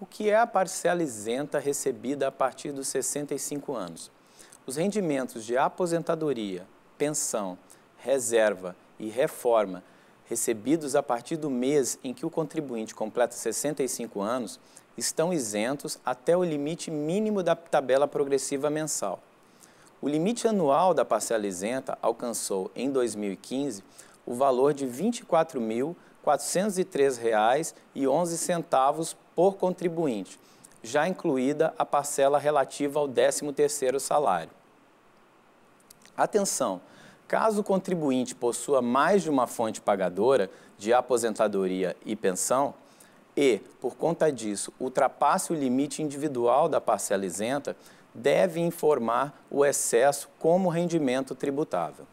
O que é a parcela isenta recebida a partir dos 65 anos? Os rendimentos de aposentadoria, pensão, reserva e reforma recebidos a partir do mês em que o contribuinte completa 65 anos estão isentos até o limite mínimo da tabela progressiva mensal. O limite anual da parcela isenta alcançou, em 2015, o valor de R$ 24.403,11 por contribuinte, já incluída a parcela relativa ao 13º salário. Atenção! Caso o contribuinte possua mais de uma fonte pagadora de aposentadoria e pensão, e, por conta disso, ultrapasse o limite individual da parcela isenta, deve informar o excesso como rendimento tributável.